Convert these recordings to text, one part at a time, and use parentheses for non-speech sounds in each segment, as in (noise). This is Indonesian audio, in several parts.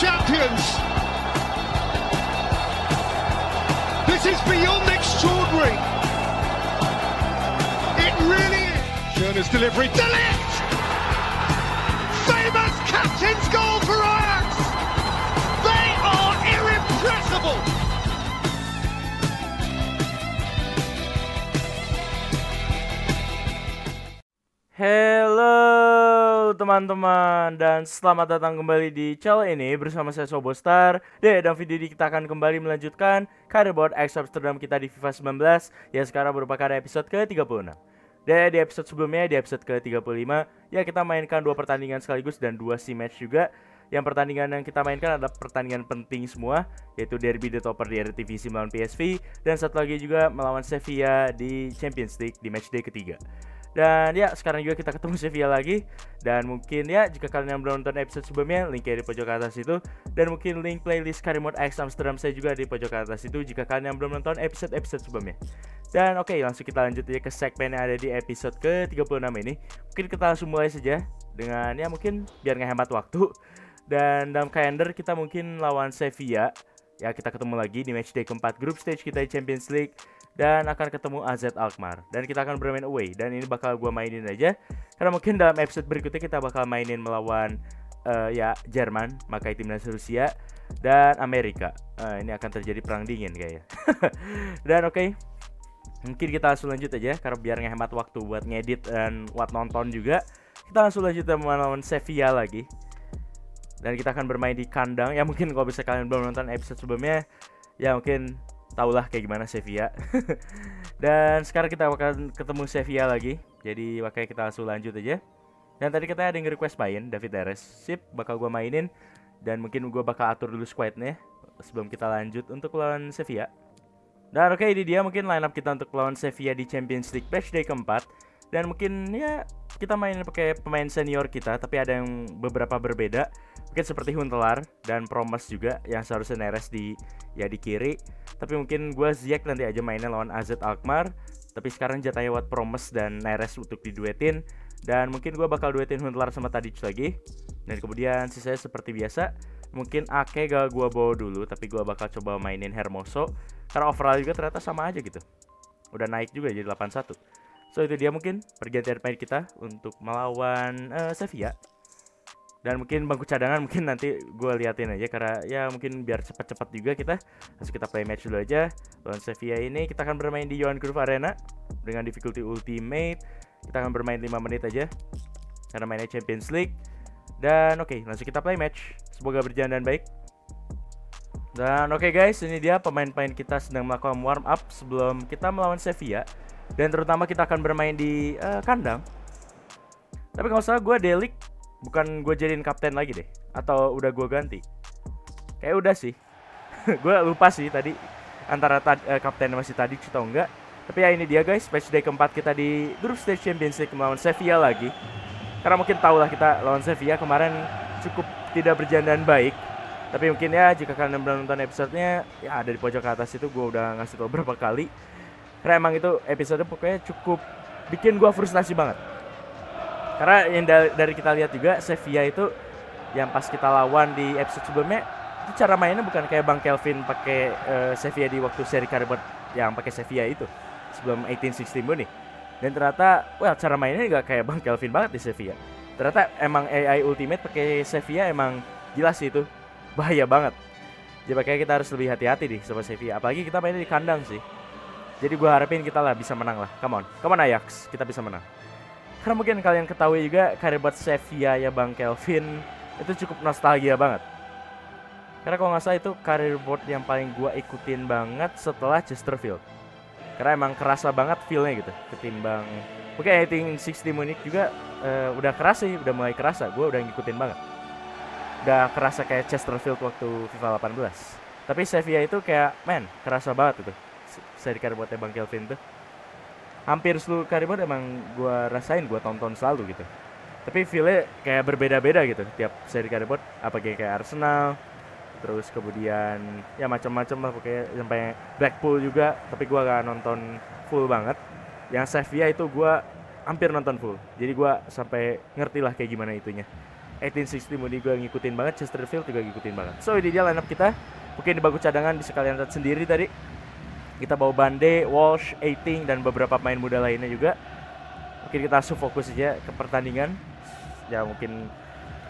champions. This is beyond extraordinary. It really is. Schurner's delivery. Delict! Famous captain's goal for Ajax. They are irrepressible. Hell teman-teman dan selamat datang kembali di channel ini bersama saya Sobostar. Di dalam video ini kita akan kembali melanjutkan karir board X Amsterdam kita di FIFA 19 yang sekarang merupakan episode ke-36. Dan di episode sebelumnya di episode ke-35 ya kita mainkan dua pertandingan sekaligus dan dua si match juga. Yang pertandingan yang kita mainkan adalah pertandingan penting semua yaitu derby the topper di RTV melawan PSV dan satu lagi juga melawan Sevilla di Champions League di matchday ketiga. Dan ya sekarang juga kita ketemu (laughs) Sevilla lagi Dan mungkin ya jika kalian yang belum nonton episode sebelumnya Linknya di pojok atas itu Dan mungkin link playlist Karimot X Amsterdam saya juga di pojok atas itu Jika kalian yang belum nonton episode-episode sebelumnya Dan oke okay, langsung kita lanjut aja ke segmen yang ada di episode ke-36 ini Mungkin kita langsung mulai saja Dengan ya mungkin biar hemat waktu Dan dalam kalender kita mungkin lawan Sevilla Ya kita ketemu lagi di matchday keempat grup stage kita di Champions League dan akan ketemu AZ Alkmaar dan kita akan bermain away dan ini bakal gue mainin aja karena mungkin dalam episode berikutnya kita bakal mainin melawan uh, ya Jerman maka timnas Rusia dan Amerika uh, ini akan terjadi perang dingin kayaknya (laughs) dan oke okay, mungkin kita langsung lanjut aja karena biar ngehemat waktu buat ngedit dan buat nonton juga kita langsung lanjut melawan Sevilla lagi dan kita akan bermain di kandang ya mungkin kalau bisa kalian belum nonton episode sebelumnya ya mungkin tahulah kayak gimana Sevilla. (laughs) Dan sekarang kita akan ketemu Sevilla lagi. Jadi makanya kita langsung lanjut aja. Dan tadi katanya ada yang request main David Teres. Sip, bakal gua mainin dan mungkin gua bakal atur dulu squadnya sebelum kita lanjut untuk lawan Sevilla. Dan oke okay, ini dia mungkin lineup kita untuk lawan Sevilla di Champions League day keempat dan mungkin ya kita main pakai pemain senior kita tapi ada yang beberapa berbeda mungkin seperti Huntelar dan Promes juga yang seharusnya Neres di ya di kiri tapi mungkin gue Ziyech nanti aja mainnya lawan AZ Alkmaar tapi sekarang jatahnya buat Promes dan Neres untuk diduetin dan mungkin gue bakal duetin Huntelar sama tadi lagi dan kemudian sisanya seperti biasa mungkin Ake gak gue bawa dulu tapi gue bakal coba mainin Hermoso karena overall juga ternyata sama aja gitu udah naik juga jadi 81 So itu dia mungkin pergantian pemain kita untuk melawan uh, Sevilla. Dan mungkin bangku cadangan mungkin nanti gue liatin aja karena ya mungkin biar cepat-cepat juga kita langsung kita play match dulu aja lawan Sevilla ini kita akan bermain di Johan Cruyff Arena dengan difficulty ultimate kita akan bermain 5 menit aja karena mainnya Champions League dan oke okay, langsung kita play match semoga berjalan dan baik dan oke okay guys ini dia pemain-pemain kita sedang melakukan warm up sebelum kita melawan Sevilla dan terutama kita akan bermain di uh, kandang. Tapi kalau salah gue Delik bukan gue jadiin kapten lagi deh, atau udah gue ganti? Kayak udah sih, (laughs) gue lupa sih tadi antara ta uh, eh, kapten masih tadi atau enggak. Tapi ya ini dia guys, match day keempat kita di grup stage Champions League melawan Sevilla lagi. Karena mungkin tau lah kita lawan Sevilla kemarin cukup tidak berjandaan baik. Tapi mungkin ya jika kalian belum nonton nya ya ada di pojok atas itu gue udah ngasih tau berapa kali karena emang itu episode pokoknya cukup bikin gue frustasi banget karena yang dari kita lihat juga Sevilla itu yang pas kita lawan di episode sebelumnya itu cara mainnya bukan kayak Bang Kelvin pakai uh, Sevilla di waktu seri Carabao yang pakai Sevilla itu sebelum 1860 nih. Dan ternyata, well cara mainnya juga kayak Bang Kelvin banget di Sevilla. Ternyata emang AI Ultimate pakai Sevilla emang jelas sih itu bahaya banget. Jadi ya, pakai kita harus lebih hati-hati nih sama Sevilla. Apalagi kita mainnya di kandang sih. Jadi gue harapin kita lah bisa menang lah. Come on, come on Ajax, kita bisa menang. Karena mungkin kalian ketahui juga karir buat Sevilla ya Bang Kelvin itu cukup nostalgia banget. Karena kalau nggak salah itu karir board yang paling gue ikutin banget setelah Chesterfield. Karena emang kerasa banget feelnya gitu ketimbang Oke, okay, think 60 Munich juga uh, udah keras sih, udah mulai kerasa. Gue udah ngikutin banget. Udah kerasa kayak Chesterfield waktu FIFA 18. Tapi Sevilla itu kayak, man, kerasa banget gitu seri buatnya Bang Kelvin tuh hampir seluruh karibot emang gue rasain gue tonton selalu gitu tapi feelnya kayak berbeda-beda gitu tiap seri karibot apa kayak Arsenal terus kemudian ya macam-macam lah pokoknya sampai Blackpool juga tapi gue gak nonton full banget yang Sevilla itu gue hampir nonton full jadi gue sampai ngerti lah kayak gimana itunya 1860 Moody gue ngikutin banget Chesterfield juga ngikutin banget so ini dia line up kita mungkin di bagus cadangan di sekalian sendiri tadi kita bawa Bande, Walsh, Eiting dan beberapa pemain muda lainnya juga. Mungkin kita langsung fokus aja ke pertandingan. Ya mungkin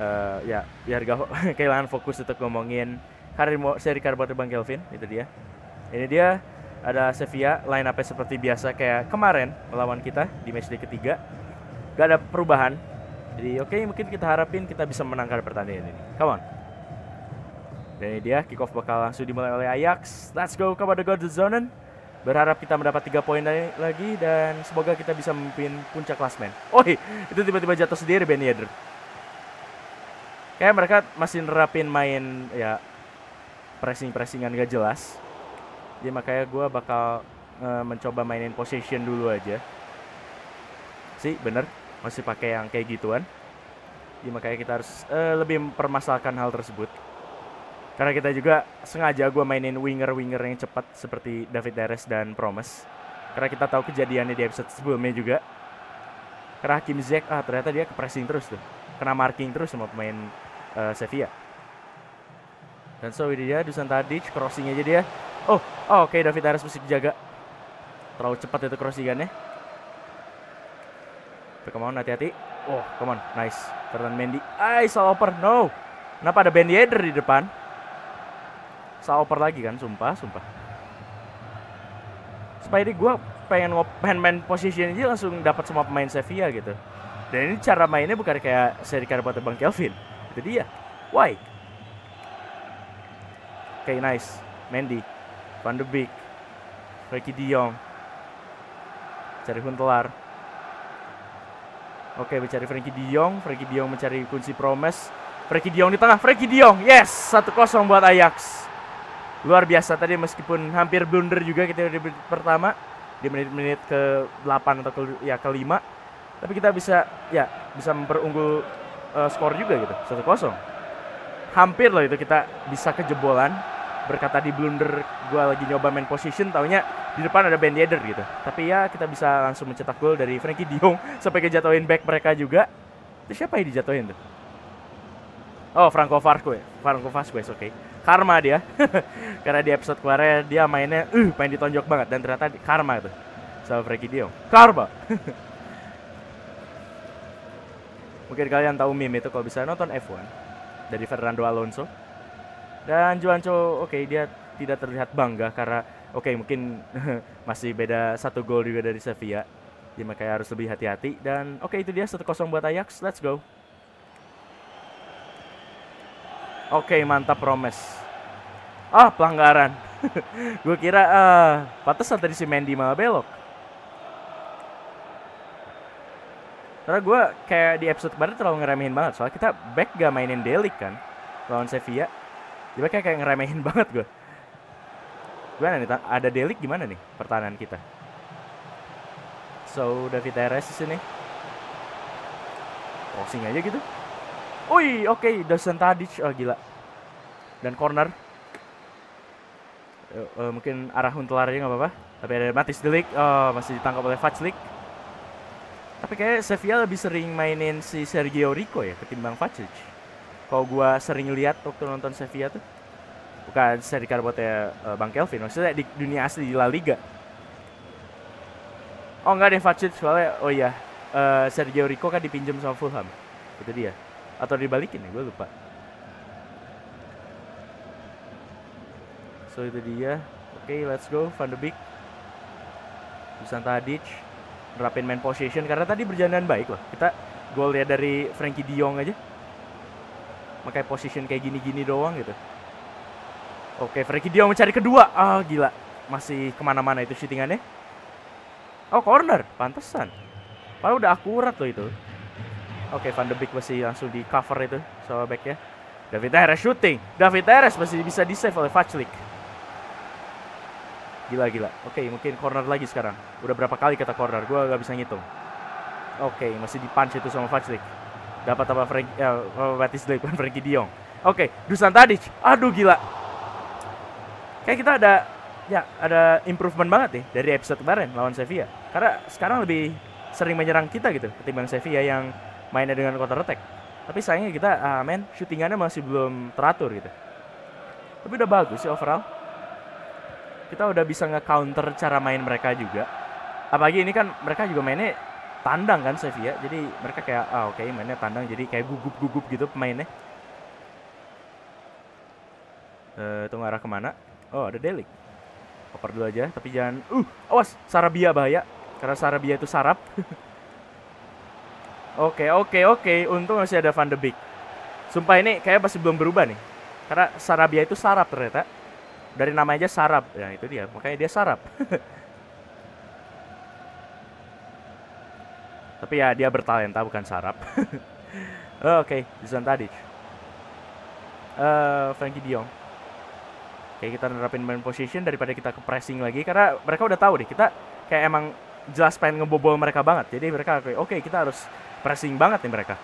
uh, ya biar gak (laughs) kehilangan fokus untuk ngomongin karir seri karbon Bang Kelvin itu dia. Ini dia ada Sevilla line up seperti biasa kayak kemarin melawan kita di matchday ketiga. Gak ada perubahan. Jadi oke okay, mungkin kita harapin kita bisa menangkan pertandingan ini. Come on. Dan ini dia kickoff bakal langsung dimulai oleh Ajax. Let's go kepada Zonen. Berharap kita mendapat 3 poin lagi dan semoga kita bisa memimpin puncak klasmen. Oi, itu tiba-tiba jatuh sendiri Ben Yedder. Kayak mereka masih nerapin main ya pressing-pressingan gak jelas. Jadi makanya gue bakal uh, mencoba mainin possession dulu aja. Sih, bener. Masih pakai yang kayak gituan. Jadi makanya kita harus uh, lebih mempermasalahkan hal tersebut. Karena kita juga sengaja gue mainin winger-winger yang cepat seperti David Neres dan Promes. Karena kita tahu kejadiannya di episode sebelumnya juga. Karena Kim Zek ah ternyata dia ke pressing terus tuh. Kena marking terus sama pemain uh, Sevilla. Dan so dia Dusan Tadic crossing aja dia. Oh, oh oke okay, David Neres mesti dijaga. Terlalu cepat itu crossingannya. Tapi come on hati-hati. Oh, come on. Nice. Fernand Mendy. Ay, salah No. Kenapa ada Ben Yedder di depan? seoper lagi kan, sumpah, sumpah. Spidey gue pengen pengen main posisi aja langsung dapat semua pemain Sevilla gitu. Dan ini cara mainnya bukan kayak seri karpet Bang Kelvin. Itu dia. Why? Oke, okay, nice. Mandy, Van de Beek, Ricky Dion Cari Huntelaar. Oke, okay, mencari Frankie Dion. Frankie mencari kunci Promes. Frankie Dion di tengah. Frankie Dion, Yes, satu kosong buat Ajax luar biasa tadi meskipun hampir blunder juga kita di menit pertama di menit-menit ke 8 atau ke ya ke 5 tapi kita bisa ya bisa memperunggul uh, skor juga gitu 1-0 hampir loh itu kita bisa kejebolan berkat tadi blunder gue lagi nyoba main position taunya di depan ada Ben Yedder gitu tapi ya kita bisa langsung mencetak gol dari Frankie Diong (laughs) sampai kejatuhin back mereka juga itu siapa yang dijatuhin tuh Oh Franco Vasquez Franco Vasquez oke okay karma dia (laughs) karena di episode kemarin dia mainnya uh main ditonjok banget dan ternyata karma itu sama Frankie Dion karma (laughs) mungkin kalian tahu meme itu kalau bisa nonton F1 dari Fernando Alonso dan Juancho oke okay, dia tidak terlihat bangga karena oke okay, mungkin (laughs) masih beda satu gol juga dari Sevilla jadi makanya harus lebih hati-hati dan oke okay, itu dia 1-0 buat Ajax let's go Oke, mantap Promes. Ah, pelanggaran. (laughs) gue kira uh, pantesan tadi si Mandy malah belok. Karena gue kayak di episode kemarin terlalu ngeremehin banget. Soalnya kita back gak mainin Delik kan. Lawan Sevilla. Jadi kayak, kayak ngeremehin (laughs) banget gue. Gimana nih? Ada Delik gimana nih pertahanan kita? So, David Teres di sini. Crossing aja gitu. Ui, oke, okay, Dusan Tadic. Oh, gila. Dan corner. Uh, uh, mungkin arah huntelarnya nggak apa-apa. Tapi ada Matis Delik. Oh, masih ditangkap oleh Fajlik. Tapi kayak Sevilla lebih sering mainin si Sergio Rico ya ketimbang Fajlik. Kalau gua sering lihat waktu nonton Sevilla tuh. Bukan seri karbotnya uh, eh, Bang Kelvin. Maksudnya di dunia asli di La Liga. Oh nggak deh Fajlik soalnya. Oh iya. Uh, Sergio Rico kan dipinjam sama Fulham. Itu dia atau dibalikin ya gue lupa so itu dia oke okay, let's go Van de Beek Dusan Tadic nerapin main position karena tadi berjalan baik loh kita gol ya dari Frankie Diong aja pakai position kayak gini-gini doang gitu oke okay, Frankie Diong mencari kedua ah oh, gila masih kemana-mana itu syutingannya oh corner pantesan Padahal udah akurat loh itu Oke, okay, Van de Beek masih langsung di cover itu sama ya. David Neres shooting. David Neres masih bisa di save oleh Fajlik. Gila, gila. Oke, mungkin corner lagi sekarang. Udah berapa kali kata corner? Gue gak bisa ngitung. Oke, masih di punch itu sama Fajlik. Dapat apa Frank, ya, Batis bukan Frankie Diong. Oke, okay, Dusan Tadic. Aduh, gila. Kayak kita ada ya ada improvement banget nih dari episode kemarin lawan Sevilla. Karena sekarang lebih sering menyerang kita gitu ketimbang Sevilla yang mainnya dengan counter attack tapi sayangnya kita uh, ah, main syutingannya masih belum teratur gitu tapi udah bagus sih overall kita udah bisa nge-counter cara main mereka juga apalagi ini kan mereka juga mainnya tandang kan Sevilla jadi mereka kayak ah oke okay, mainnya tandang jadi kayak gugup-gugup gitu pemainnya eh tunggu arah kemana oh ada Delik oper dulu aja tapi jangan uh awas Sarabia bahaya karena Sarabia itu sarap (laughs) Oke, oke, oke. Untung masih ada Van de Beek. Sumpah ini kayak pasti belum berubah nih. Karena Sarabia itu sarap ternyata. Dari namanya aja sarap. Ya itu dia. Makanya dia sarap. (laughs) Tapi ya dia bertalenta bukan sarap. (laughs) oke, okay. Zon tadi. Uh, eh, Frankie Dion. Kayak kita nerapin main position daripada kita ke pressing lagi karena mereka udah tahu deh kita kayak emang jelas pengen ngebobol mereka banget. Jadi mereka oke, okay, kita harus pressing banget nih mereka.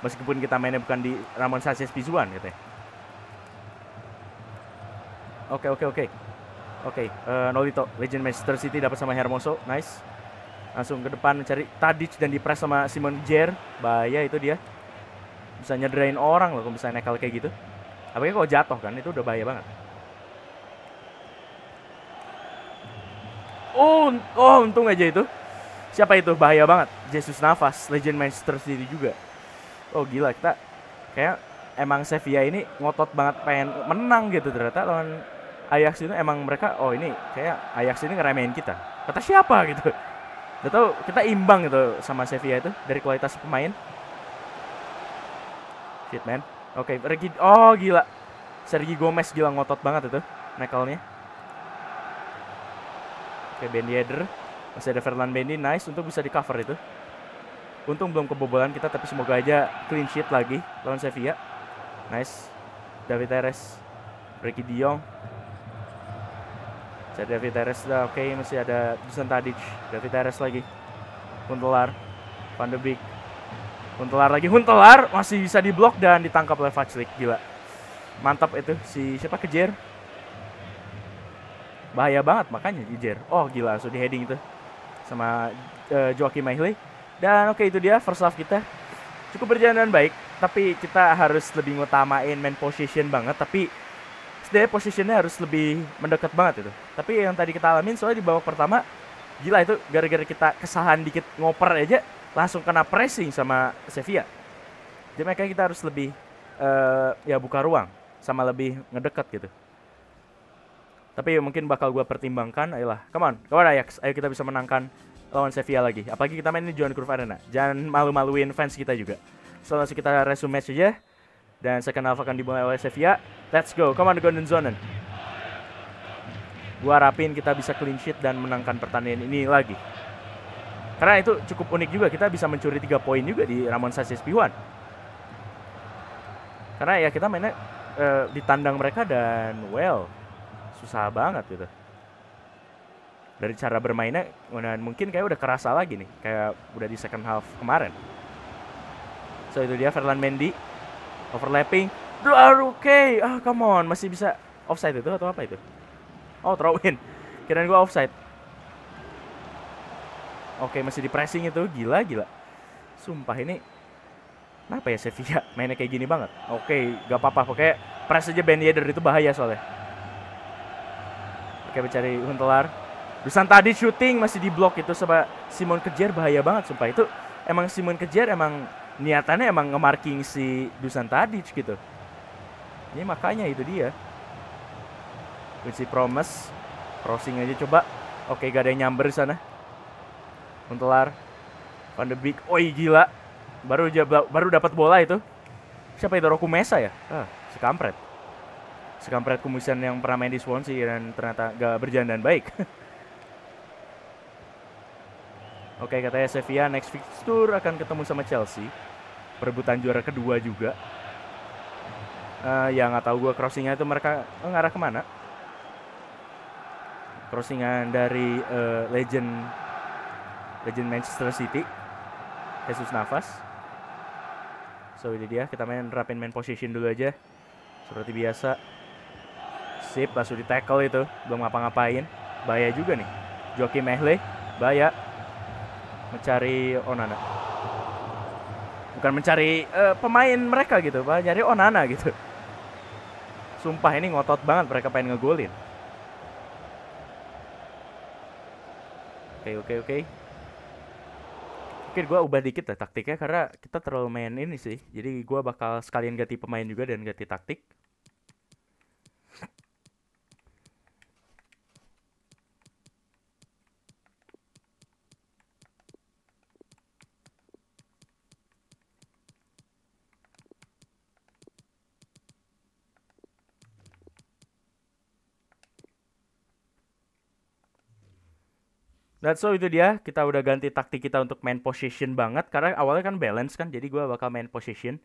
Meskipun kita mainnya bukan di Ramon Sanchez Pizjuan gitu ya. Oke, oke, oke. Oke, eh, Nolito, legend Manchester City dapat sama Hermoso, nice. Langsung ke depan mencari Tadic dan dipres sama Simon Jer, bahaya itu dia. Bisa nyedrain orang loh kalau bisa nekal kayak gitu. Apalagi kalau jatuh kan, itu udah bahaya banget. Oh, oh untung aja itu. Siapa itu? Bahaya banget. Jesus Navas, legend Manchester City juga. Oh gila, kita kayak emang Sevilla ini ngotot banget pengen menang gitu ternyata lawan Ajax itu emang mereka oh ini kayak Ajax ini ngeremehin kita. Kata siapa gitu. Gak tahu kita imbang gitu sama Sevilla itu dari kualitas pemain. Shit man. Oke, okay, Ricky oh gila. Sergi Gomez gila ngotot banget itu nekalnya. Oke, okay, Ben Yedder masih ada Ferland Mendy, nice untuk bisa di cover itu. Untung belum kebobolan kita, tapi semoga aja clean sheet lagi lawan Sevilla. Nice. David Teres, Ricky Dion. Masih ada David Teres, oke okay. masih ada Dusan Tadic, David Teres lagi. Huntelar, Van de Beek. Huntelar lagi, Huntelar masih bisa diblok dan ditangkap oleh Fajlik, gila. Mantap itu, si siapa kejer? Bahaya banget makanya Ijer. Oh gila, sudah so heading itu sama uh, eh, Joaquin Mahley. Dan oke okay, itu dia first half kita. Cukup berjalan dengan baik, tapi kita harus lebih ngutamain main position banget, tapi setidaknya positionnya harus lebih mendekat banget itu. Tapi yang tadi kita alamin soalnya di babak pertama, gila itu gara-gara kita kesahan dikit ngoper aja, langsung kena pressing sama Sevilla. Jadi makanya kita harus lebih uh, ya buka ruang sama lebih ngedekat gitu. Tapi ya mungkin bakal gue pertimbangkan, ayolah, come on, come on Ajax, ayo kita bisa menangkan lawan Sevilla lagi. Apalagi kita main di Johan Cruyff Arena, jangan malu-maluin fans kita juga. Setelah so, kita resume match aja, dan second half akan dimulai oleh Sevilla. Let's go, come on the Golden Zonen. Gue harapin kita bisa clean sheet dan menangkan pertandingan ini lagi. Karena itu cukup unik juga, kita bisa mencuri 3 poin juga di Ramon Sanchez Pihuan, Karena ya kita mainnya uh, eh, tandang mereka dan well susah banget gitu dari cara bermainnya dan mungkin kayak udah kerasa lagi nih kayak udah di second half kemarin so itu dia Ferland Mendy overlapping ah, oke okay. ah come on masih bisa offside itu atau apa itu oh throw in kirain gua offside oke okay, masih di pressing itu gila gila sumpah ini kenapa ya Sevilla mainnya kayak gini banget oke okay, gak apa-apa pokoknya press aja Ben Yedder itu bahaya soalnya Oke mencari Huntelar. Dusan tadi shooting masih di blok itu sama Simon Kejar bahaya banget sumpah itu emang Simon Kejar emang niatannya emang nge-marking si Dusan tadi gitu. Ini makanya itu dia. Kunci promise crossing aja coba. Oke gak ada yang nyamber di sana. Huntelar Van de Oi gila. Baru aja baru dapat bola itu. Siapa itu Roku Mesa ya? Ah, si kampret sekampret kumisan yang pernah main di Swansea dan ternyata gak berjalan dan baik. (laughs) Oke okay, katanya Sevilla next fixture akan ketemu sama Chelsea. Perebutan juara kedua juga. Uh, ya nggak tahu gue crossingnya itu mereka oh, ngarah kemana? Crossingan dari uh, legend legend Manchester City, Jesus Navas. So ini dia kita main rapin main position dulu aja seperti biasa. Sip, langsung di tackle itu. Belum ngapa-ngapain. Bahaya juga nih. Joakim Mehle, bahaya. Mencari oh, Onana. Bukan mencari uh, pemain mereka gitu, Pak. Nyari Onana gitu. Sumpah ini ngotot banget mereka pengen ngegolin. Oke, oke, oke. Mungkin gue ubah dikit lah taktiknya karena kita terlalu main ini sih. Jadi gue bakal sekalian ganti pemain juga dan ganti taktik. That's so itu dia. Kita udah ganti taktik kita untuk main position banget. Karena awalnya kan balance kan, jadi gue bakal main position.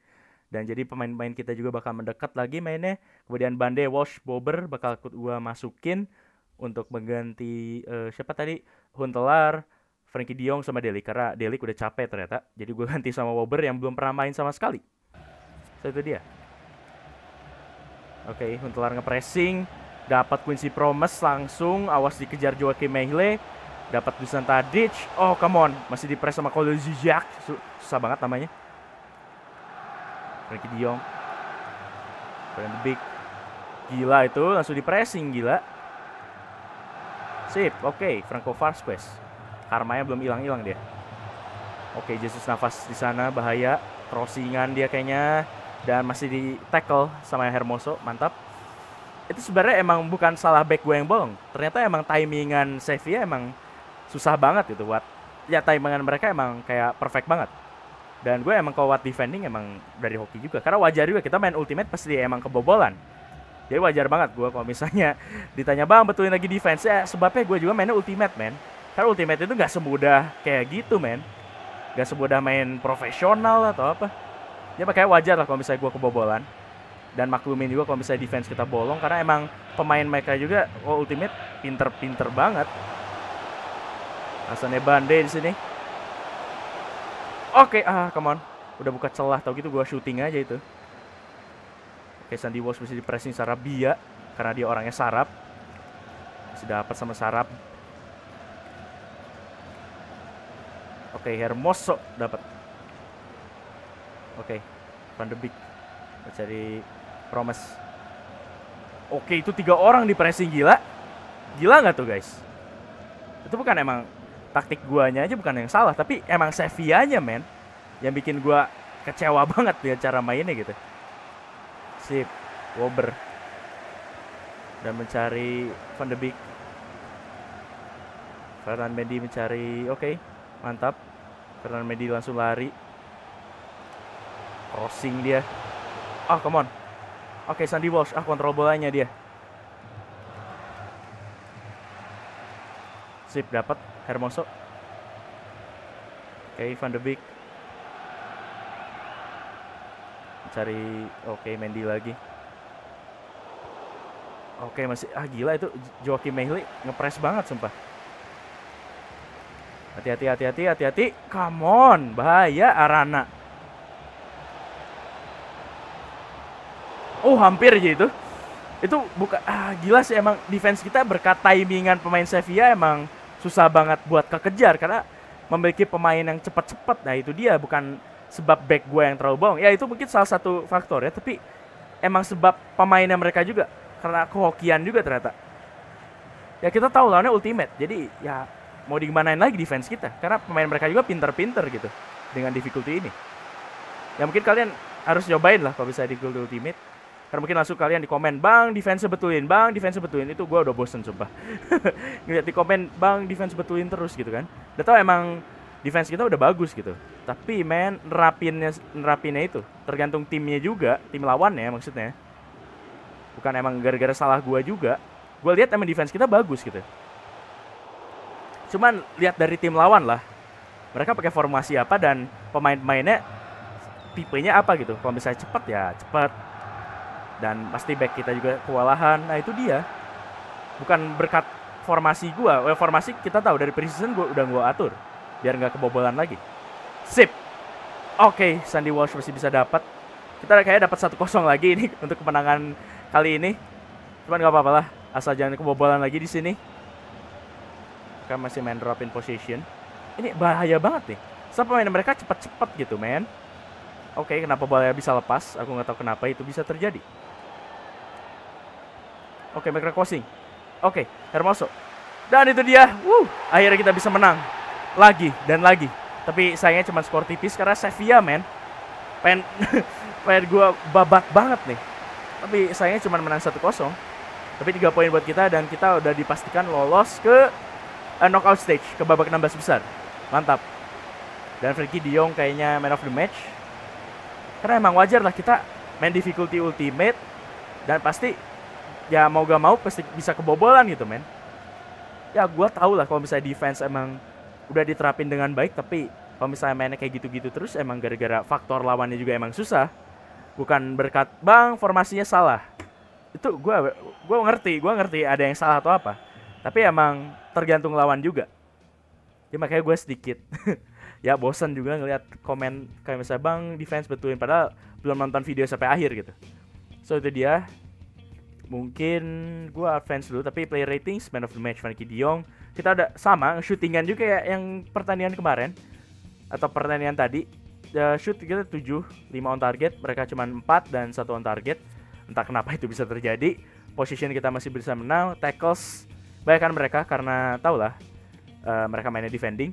Dan jadi pemain-pemain kita juga bakal mendekat lagi mainnya. Kemudian Bande, Wash, bobber bakal gue masukin untuk mengganti uh, siapa tadi? Huntelar, Frankie Diong sama Delik. Karena Delik udah capek ternyata. Jadi gue ganti sama Bober yang belum pernah main sama sekali. So itu dia. Oke, okay, Huntelar ngepressing. Dapat Quincy promise langsung. Awas dikejar Joakim Mehle Dapat Dusan Tadic. Oh, come on. Masih di sama Kolo Zizak. Susah banget namanya. Frankie De Jong. Brand Big. Gila itu, langsung di pressing gila. Sip, oke, okay. Franco Farsquest. Karmanya belum hilang-hilang dia. Oke, okay, Jesus nafas di sana bahaya. Crossingan dia kayaknya dan masih di tackle sama Hermoso, mantap. Itu sebenarnya emang bukan salah back gue yang bolong. Ternyata emang timingan Sevilla emang susah banget gitu buat ya timingan mereka emang kayak perfect banget dan gue emang kalau defending emang dari hoki juga karena wajar juga kita main ultimate pasti emang kebobolan jadi wajar banget gue kalau misalnya (laughs) ditanya bang betulin lagi defense ya eh, sebabnya gue juga mainnya ultimate men karena ultimate itu nggak semudah kayak gitu men nggak semudah main profesional atau apa ya makanya wajar lah kalau misalnya gue kebobolan dan maklumin juga kalau misalnya defense kita bolong karena emang pemain mereka juga oh ultimate pinter-pinter banget Asalnya Bande di sini. Oke, okay, ah come on. Udah buka celah tau gitu gua shooting aja itu. Oke, okay, Sandy Walsh mesti di pressing Sarabia karena dia orangnya sarap. Masih dapat sama sarap. Oke, okay, Hermoso dapat. Oke, okay, Van de Beek mencari Promes. Oke, okay, itu tiga orang di pressing gila. Gila nggak tuh guys? Itu bukan emang taktik guanya aja bukan yang salah tapi emang Sevianya men yang bikin gua kecewa (laughs) banget dengan cara mainnya gitu sip Wober dan mencari Van de Beek Fernan Medi mencari oke okay, mantap Fernan Medi langsung lari crossing dia oh, come on oke okay, Sandy Walsh ah kontrol bolanya dia sip dapat Hermoso. Oke, okay, Van de Beek. Cari oke okay, Mendy lagi. Oke, okay, masih ah gila itu Joakim Mehli ngepres banget sumpah. Hati-hati hati-hati hati-hati. Come on, bahaya Arana. Oh, hampir aja itu. Itu buka ah gila sih emang defense kita berkat timingan pemain Sevilla emang susah banget buat kekejar karena memiliki pemain yang cepat-cepat. Nah, itu dia bukan sebab back gue yang terlalu bawang. Ya itu mungkin salah satu faktor ya, tapi emang sebab pemainnya mereka juga karena kehokian juga ternyata. Ya kita tahu lawannya ultimate. Jadi ya mau digimanain lagi defense kita karena pemain mereka juga pinter-pinter gitu dengan difficulty ini. Ya mungkin kalian harus cobain lah kalau bisa di Gold Ultimate. Karena mungkin langsung kalian di komen, Bang, defense betulin, Bang, defense betulin. Itu gue udah bosen sumpah. (laughs) Ngeliat di komen, Bang, defense betulin terus gitu kan. Udah tau emang defense kita udah bagus gitu. Tapi men, nerapinnya, nerapinnya itu. Tergantung timnya juga, tim lawannya maksudnya. Bukan emang gara-gara salah gue juga. Gue lihat emang defense kita bagus gitu. Cuman lihat dari tim lawan lah. Mereka pakai formasi apa dan pemain-pemainnya tipenya apa gitu. Kalau misalnya cepat ya cepat, dan pasti back kita juga kewalahan nah itu dia bukan berkat formasi gua well, formasi kita tahu dari preseason gua udah gua atur biar nggak kebobolan lagi sip oke okay, Sandy Walsh masih bisa dapat kita kayaknya dapat satu kosong lagi ini (laughs) untuk kemenangan kali ini cuman nggak apa-apa lah asal jangan kebobolan lagi di sini Kita masih main drop in position ini bahaya banget nih Siapa mainan mereka cepat-cepat gitu men oke okay, kenapa bola bisa lepas aku nggak tahu kenapa itu bisa terjadi Oke, okay, micro crossing. Oke, okay, Hermoso. Dan itu dia. wuh akhirnya kita bisa menang. Lagi dan lagi. Tapi sayangnya cuma skor tipis karena Sevilla, men. Pen (laughs) pen gue babak banget nih. Tapi sayangnya cuma menang 1-0. Tapi 3 poin buat kita dan kita udah dipastikan lolos ke uh, knockout stage. Ke babak 16 besar. Mantap. Dan Frankie Diong kayaknya man of the match. Karena emang wajar lah kita main difficulty ultimate. Dan pasti ya mau gak mau pasti bisa kebobolan gitu men ya gue tau lah kalau misalnya defense emang udah diterapin dengan baik tapi kalau misalnya mainnya kayak gitu-gitu terus emang gara-gara faktor lawannya juga emang susah bukan berkat bang formasinya salah itu gue gua ngerti gue ngerti ada yang salah atau apa tapi emang tergantung lawan juga ya makanya gue sedikit (laughs) ya bosan juga ngelihat komen kayak misalnya bang defense betulin padahal belum nonton video sampai akhir gitu so itu dia mungkin gue advance dulu tapi play ratings man of the match Frankie Diong kita ada sama shootingan juga ya yang pertandingan kemarin atau pertandingan tadi uh, shoot kita 7 5 on target mereka cuma 4 dan 1 on target entah kenapa itu bisa terjadi position kita masih bisa menang tackles bayangkan mereka karena tau lah uh, mereka mainnya defending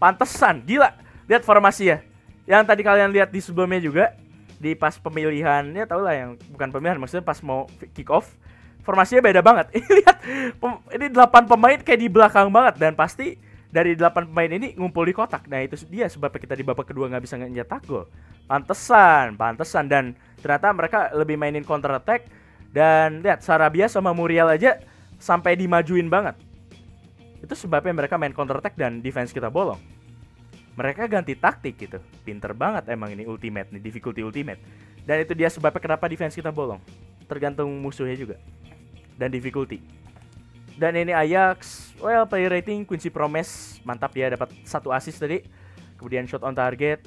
pantesan gila lihat formasi ya yang tadi kalian lihat di sebelumnya juga di pas pemilihannya tau lah yang bukan pemilihan maksudnya pas mau kick off formasinya beda banget. (laughs) Ini lihat ini delapan pemain kayak di belakang banget dan pasti dari delapan pemain ini ngumpul di kotak. Nah, itu dia sebabnya kita di babak kedua nggak bisa nyetak gol. Pantesan, pantesan dan ternyata mereka lebih mainin counter attack dan lihat Sarabia sama Muriel aja sampai dimajuin banget. Itu sebabnya mereka main counter attack dan defense kita bolong mereka ganti taktik gitu. Pinter banget emang ini ultimate nih, difficulty ultimate. Dan itu dia sebabnya kenapa defense kita bolong. Tergantung musuhnya juga. Dan difficulty. Dan ini Ajax, well play rating Quincy Promes mantap ya dapat satu assist tadi. Kemudian shot on target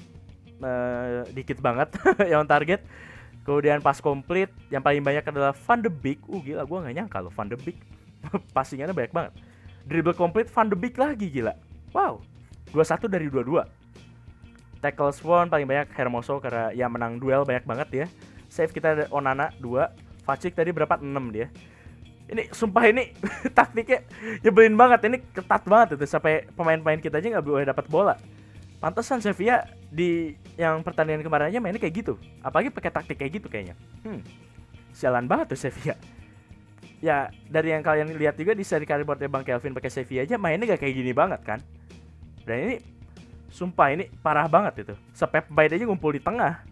uh, dikit banget (laughs) yang on target. Kemudian pas komplit yang paling banyak adalah Van de Beek. Uh gila gue gak nyangka loh Van de Beek. (laughs) Passingannya banyak banget. Dribble komplit Van de Beek lagi gila. Wow, 21 dari 22. Tackle Swan paling banyak Hermoso karena ya menang duel banyak banget ya. Save kita ada Onana 2, Facik tadi berapa 6 dia. Ini sumpah ini (laughs) taktiknya nyebelin banget, ini ketat banget itu sampai pemain-pemain kita aja gak boleh dapat bola. Pantesan Sevilla di yang pertandingan kemarin aja mainnya kayak gitu. Apalagi pakai taktik kayak gitu kayaknya. Hmm. Sialan banget tuh Sevilla. Ya, dari yang kalian lihat juga di seri karibotnya Bang Kelvin pakai Sevilla aja mainnya gak kayak gini banget kan. Dan ini sumpah ini parah banget itu. Sepepbite aja ngumpul di tengah.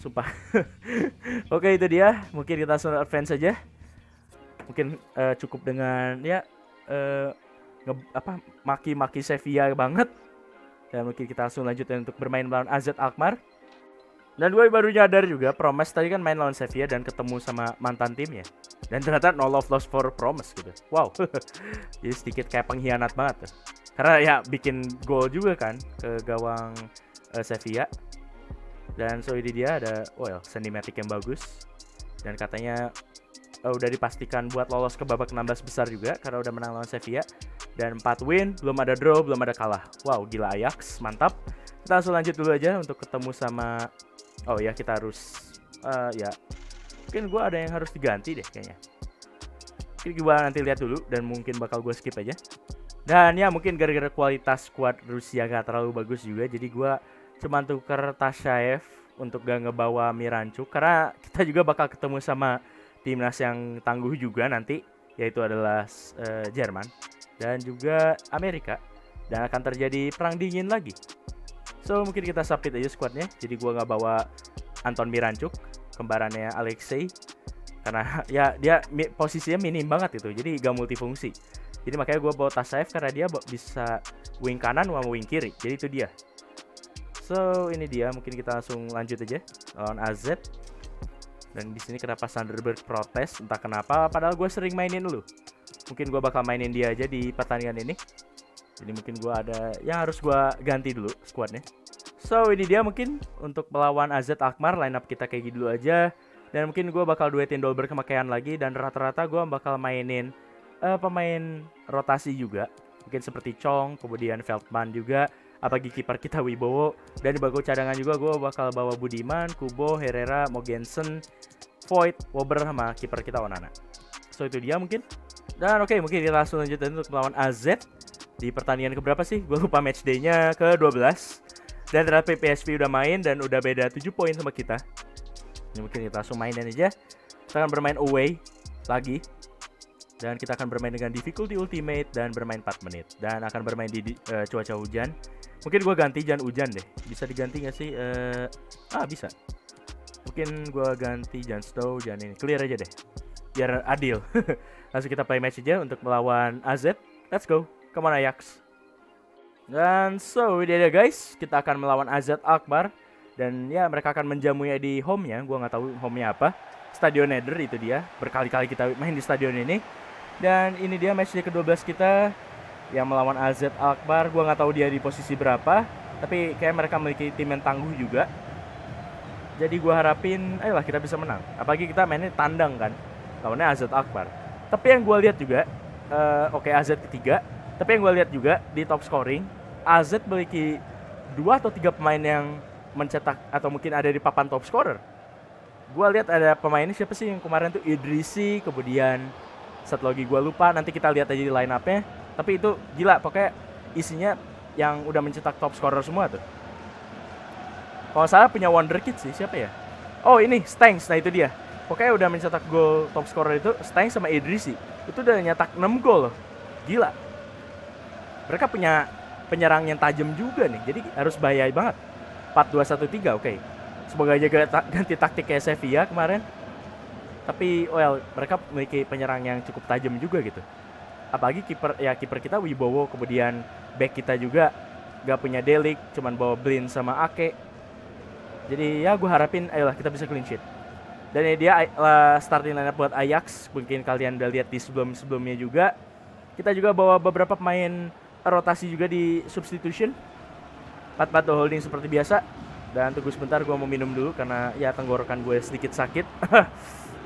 Sumpah. (laughs) Oke, itu dia. Mungkin kita langsung advance aja. Mungkin uh, cukup dengan ya uh, apa maki-maki Sevilla banget. Dan mungkin kita langsung lanjutin untuk bermain melawan Azad Alkmaar. Dan gue baru nyadar juga Promise tadi kan main lawan Sevilla dan ketemu sama mantan timnya. Dan ternyata no love lost for Promise gitu. Wow. (laughs) Jadi sedikit kayak pengkhianat banget tuh. Karena ya bikin gol juga kan ke gawang uh, Sevilla. Dan so ini dia ada well cinematic yang bagus. Dan katanya uh, udah dipastikan buat lolos ke babak 16 besar juga karena udah menang lawan Sevilla. Dan 4 win, belum ada draw, belum ada kalah. Wow, gila Ajax, mantap. Kita langsung lanjut dulu aja untuk ketemu sama oh ya kita harus uh, ya mungkin gue ada yang harus diganti deh kayaknya Ini gue nanti lihat dulu dan mungkin bakal gue skip aja dan ya mungkin gara-gara kualitas squad Rusia gak terlalu bagus juga jadi gue cuman tuker Tashaev untuk gak ngebawa Miranchuk karena kita juga bakal ketemu sama timnas yang tangguh juga nanti yaitu adalah uh, Jerman dan juga Amerika dan akan terjadi perang dingin lagi So mungkin kita submit aja squadnya. Jadi gue nggak bawa Anton Mirancuk, kembarannya Alexei karena (laughs) ya dia posisinya minim banget itu. Jadi gak multifungsi. Jadi makanya gue bawa Tasaev karena dia bisa wing kanan sama wing kiri. Jadi itu dia. So ini dia mungkin kita langsung lanjut aja lawan AZ. Dan di sini kenapa Thunderbird protes entah kenapa padahal gue sering mainin lu. Mungkin gue bakal mainin dia aja di pertandingan ini. Jadi mungkin gue ada yang harus gue ganti dulu squadnya. So ini dia mungkin untuk melawan AZ Akmar line kita kayak gitu dulu aja. Dan mungkin gue bakal duetin Dolber kemakaian lagi dan rata-rata gue bakal mainin uh, pemain rotasi juga. Mungkin seperti Chong, kemudian Feldman juga. Apalagi kiper kita Wibowo dan di bangku cadangan juga gue bakal bawa Budiman, Kubo, Herrera, Mogensen, Void, Wober sama kiper kita Onana. So itu dia mungkin. Dan oke okay, mungkin kita langsung lanjutin untuk melawan AZ di pertandingan keberapa sih? Gue lupa match day-nya ke-12. Dan ternyata PSP udah main dan udah beda 7 poin sama kita. Ini mungkin kita langsung mainin aja. Kita akan bermain away lagi. Dan kita akan bermain dengan difficulty ultimate dan bermain 4 menit. Dan akan bermain di, uh, cuaca hujan. Mungkin gue ganti jangan hujan deh. Bisa diganti nggak sih? Uh, ah, bisa. Mungkin gue ganti jangan snow, jangan ini. Clear aja deh. Biar adil. (laughs) Langsung kita play match aja untuk melawan AZ. Let's go kemana Yaks. Dan so, dia guys, kita akan melawan Azad Akbar. Dan ya, mereka akan menjamu ya di home-nya. gua nggak tahu home-nya apa. Stadion Nether itu dia. Berkali-kali kita main di stadion ini. Dan ini dia match di ke-12 kita yang melawan Azad Akbar. Gua nggak tahu dia di posisi berapa, tapi kayak mereka memiliki tim yang tangguh juga. Jadi gua harapin, ayolah kita bisa menang. Apalagi kita mainnya tandang kan, lawannya Azad Akbar. Tapi yang gua lihat juga, uh, oke okay, AZ ketiga, tapi yang gue lihat juga di top scoring, AZ memiliki dua atau tiga pemain yang mencetak atau mungkin ada di papan top scorer. Gue lihat ada pemain ini siapa sih yang kemarin tuh Idrisi, kemudian satu lagi gue lupa. Nanti kita lihat aja di line up-nya. Tapi itu gila, pokoknya isinya yang udah mencetak top scorer semua tuh. Kalau salah punya Wonder Kid sih, siapa ya? Oh ini Stanks, nah itu dia. Pokoknya udah mencetak gol top scorer itu Stanks sama Idrisi. Itu udah nyetak 6 gol loh. Gila, mereka punya penyerang yang tajam juga nih. Jadi harus bahaya banget. 4-2-1-3, oke. Okay. Semoga aja ganti taktik kayak Sevilla kemarin. Tapi well, mereka memiliki penyerang yang cukup tajam juga gitu. Apalagi kiper ya kiper kita Wibowo, kemudian back kita juga gak punya Delik, cuman bawa Blin sama Ake. Jadi ya gue harapin ayolah kita bisa clean sheet. Dan ini dia uh, starting lineup buat Ajax. Mungkin kalian udah lihat di sebelum-sebelumnya juga. Kita juga bawa beberapa pemain rotasi juga di substitution. 4-4 holding seperti biasa. Dan tunggu sebentar gue mau minum dulu karena ya tenggorokan gue sedikit sakit. (laughs)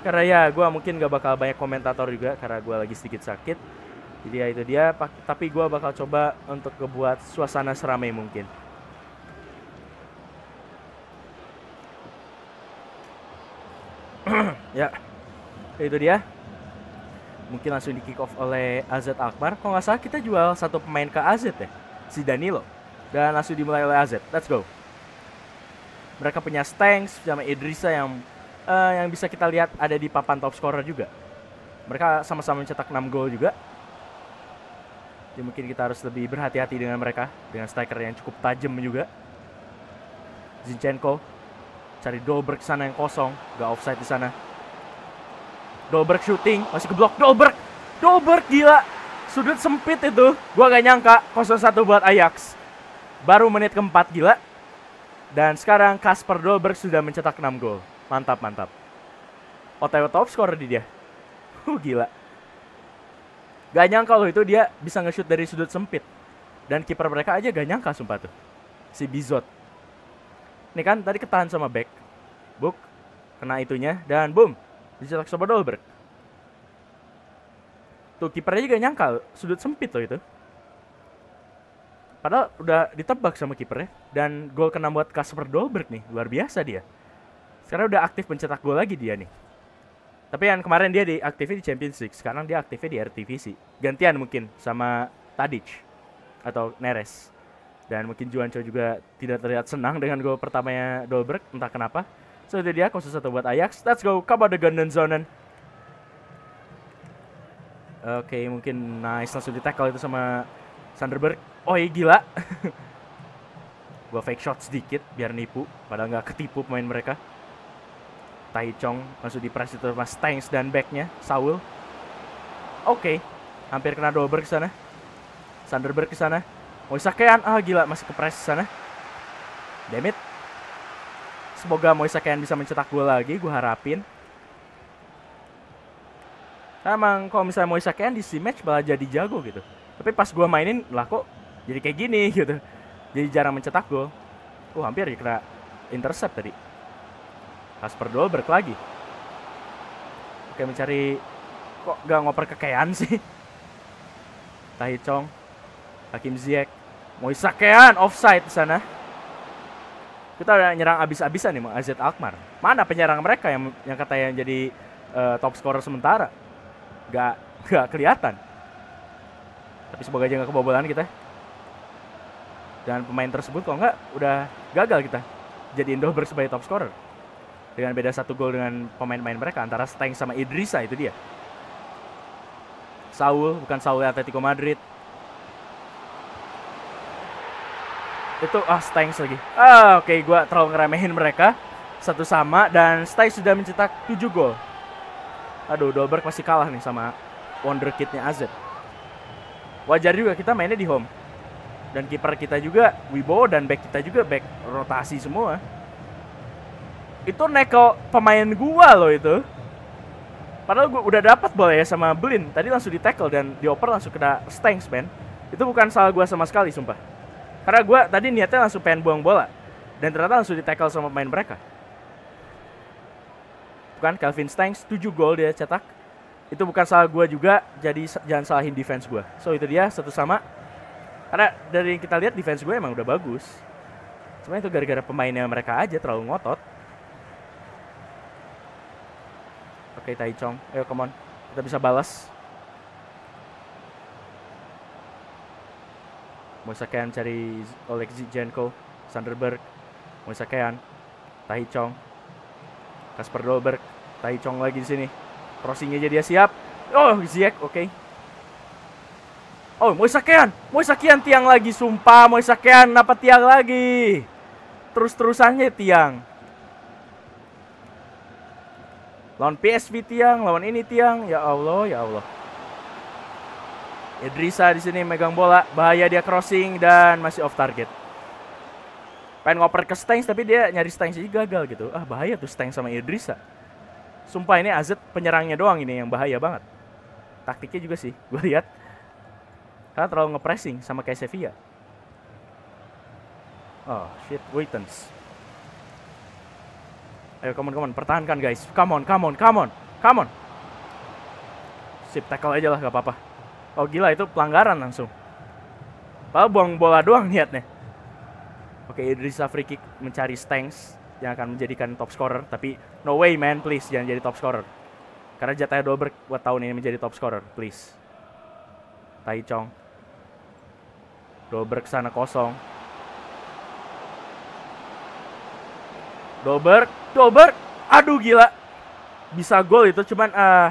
karena ya gue mungkin gak bakal banyak komentator juga karena gue lagi sedikit sakit. Jadi ya itu dia. Tapi gue bakal coba untuk kebuat suasana seramai mungkin. (clears throat) ya itu dia mungkin langsung di kick off oleh AZ Akbar. Kalau nggak salah kita jual satu pemain ke AZ ya, si Danilo. Dan langsung dimulai oleh AZ. Let's go. Mereka punya Stanks sama Idrisa yang uh, yang bisa kita lihat ada di papan top scorer juga. Mereka sama-sama mencetak 6 gol juga. Jadi ya, mungkin kita harus lebih berhati-hati dengan mereka dengan striker yang cukup tajam juga. Zinchenko cari Dolberg sana yang kosong, gak offside di sana Dolberg shooting, masih keblok Dolberg. Dolberg gila. Sudut sempit itu. Gua gak nyangka 0-1 buat Ajax. Baru menit keempat gila. Dan sekarang Kasper Dolberg sudah mencetak 6 gol. Mantap, mantap. OTW top score di dia. (laughs) Uh, gila. Gak nyangka loh itu dia bisa nge-shoot dari sudut sempit. Dan kiper mereka aja gak nyangka sumpah tuh. Si Bizot. Ini kan tadi ketahan sama back. book, Kena itunya. Dan boom dicetak sama Dolberg. Tuh kipernya juga nyangka sudut sempit loh itu. Padahal udah ditebak sama kipernya dan gol kena buat Kasper Dolberg nih, luar biasa dia. Sekarang udah aktif mencetak gol lagi dia nih. Tapi yang kemarin dia diaktifin di Champions League, sekarang dia aktifnya di RTVC. Gantian mungkin sama Tadic atau Neres. Dan mungkin Juancho juga tidak terlihat senang dengan gol pertamanya Dolberg, entah kenapa. So itu dia 0 satu buat Ajax. Let's go. Kabar pada Gundan Zonen. Oke, okay, mungkin nice langsung di tackle itu sama Sanderberg. Oh, iya gila. (laughs) Gua fake shot sedikit biar nipu, padahal nggak ketipu pemain mereka. Tai Chong langsung di press itu sama Stanks dan backnya Saul. Oke, okay. hampir kena double ke sana. Sanderberg ke sana. Oh, sakian Ah, gila, masih ke press sana. Damit. Semoga Moise Kean bisa mencetak gol lagi, gue harapin. emang kalau misalnya Moise Kean di si match malah jadi jago gitu. Tapi pas gue mainin, lah kok jadi kayak gini (laughs) gitu. Jadi jarang mencetak gol. Uh, hampir dikena ya intercept tadi. Kasper Dolberg lagi. Oke, mencari... Kok gak ngoper kekean sih? (laughs) Tahi Hakim Ziyech. Moise Kean offside di sana kita udah nyerang abis-abisan nih AZ Alkmaar mana penyerang mereka yang yang katanya jadi uh, top scorer sementara gak gak kelihatan tapi semoga aja nggak kebobolan kita dan pemain tersebut kok nggak udah gagal kita jadi Indo sebagai top scorer dengan beda satu gol dengan pemain-pemain mereka antara Steng sama Idrisa itu dia Saul bukan Saul Atletico Madrid Itu ah Stanks lagi. Ah, oke okay, gua terlalu ngeremehin mereka. Satu sama dan Stanks sudah mencetak 7 gol. Aduh, Dolberg masih kalah nih sama Wonder Kidnya AZ. Wajar juga kita mainnya di home. Dan kiper kita juga Wibo dan back kita juga back rotasi semua. Itu neko pemain gua loh itu. Padahal gue udah dapat bola ya sama Blin. Tadi langsung di tackle dan dioper langsung kena Stanks, man. Itu bukan salah gue sama sekali, sumpah. Karena gue tadi niatnya langsung pengen buang bola. Dan ternyata langsung di tackle sama pemain mereka. Bukan Calvin Stanks 7 gol dia cetak. Itu bukan salah gue juga, jadi jangan salahin defense gue. So itu dia satu sama. Karena dari yang kita lihat defense gue emang udah bagus. Cuma itu gara-gara pemainnya mereka aja terlalu ngotot. Oke, okay, Taichong. Ayo, come on. Kita bisa balas. Moisakean cari Oleg Zinchenko, Sanderberg, Moisakean, Kean, Tahi Chong, Kasper Dolberg, Tai Chong lagi di sini. Crossingnya aja dia siap. Oh, Ziyech, oke. Okay. Oh, Moisakean, Moisakean tiang lagi, sumpah Moisakean Kean, kenapa tiang lagi? Terus-terusannya tiang. Lawan PSV tiang, lawan ini tiang, ya Allah, ya Allah. Idrisa di sini megang bola, bahaya dia crossing dan masih off target. Pengen ngoper ke Stengs tapi dia nyari Stengs aja gagal gitu. Ah bahaya tuh Stengs sama Idrisa. Sumpah ini Azet penyerangnya doang ini yang bahaya banget. Taktiknya juga sih, gue lihat. Karena terlalu ngepressing sama kayak Sevilla. Oh shit, Waitens. Ayo come on, come on, pertahankan guys. Come on, come on, come on, come on. Sip, tackle aja lah gak apa-apa. Oh gila itu pelanggaran langsung. Padahal buang bola doang niatnya. Oke Idris Afriki mencari Stengs yang akan menjadikan top scorer. Tapi no way man please jangan jadi top scorer. Karena jatahnya Dolberg buat tahun ini menjadi top scorer please. Tai Chong. Dolberg sana kosong. Dolberg, Dolberg, aduh gila. Bisa gol itu cuman uh, ah,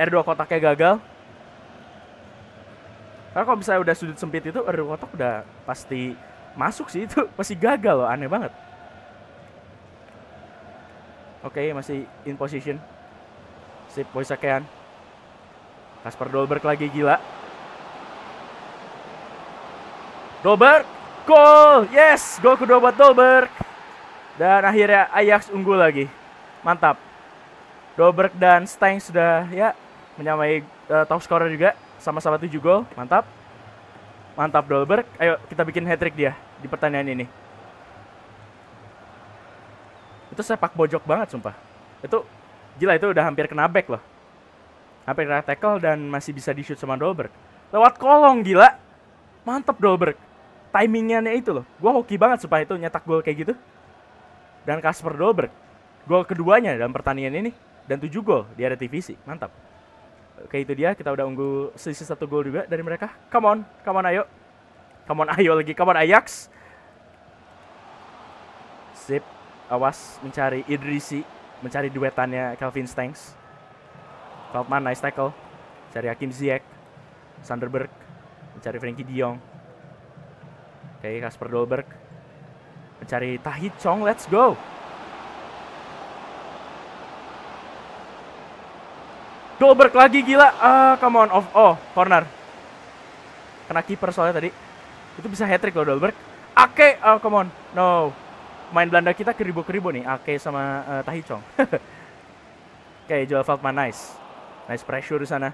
R2 kotaknya gagal. Karena kalau misalnya udah sudut sempit itu Erwin Wotok udah pasti masuk sih (laughs) itu Pasti gagal loh aneh banget. Oke okay, masih in position. Sip Boy Sakean. Kasper Dolberg lagi gila. Dolberg, goal, Yes, gol kedua buat Dolberg. Dan akhirnya Ajax unggul lagi. Mantap. Dolberg dan Stang sudah ya menyamai uh, top scorer juga sama-sama 7 gol, mantap. Mantap Dolberg. Ayo kita bikin hat-trick dia di pertandingan ini. Itu sepak bojok banget sumpah. Itu gila itu udah hampir kena back loh. Hampir kena tackle dan masih bisa di shoot sama Dolberg. Lewat kolong gila. Mantap Dolberg. Timingnya itu loh. gue hoki banget supaya itu nyetak gol kayak gitu. Dan Kasper Dolberg. Gol keduanya dalam pertandingan ini dan 7 gol di area TVC. Mantap. Oke itu dia, kita udah unggul sisi satu gol juga dari mereka. Come on, come on ayo. Come on (laughs) ayo lagi, come on Ajax. Sip, awas mencari Idrisi, mencari duetannya Calvin Stanks. Kaufman, nice tackle. Cari Hakim Ziyech, Sanderberg, mencari Frankie Dion. Oke, Kasper Dolberg. Mencari Tahit Chong, let's go. Dolberg lagi gila. Ah, come on. Off. Oh, corner. Kena kiper soalnya tadi. Itu bisa hat trick loh Dolberg. Ake, oh come on. No. Main Belanda kita keribu-keribu nih, Ake sama uh, eh, Tahichong. (laughs) Oke, okay, Joel nice. Nice pressure di sana.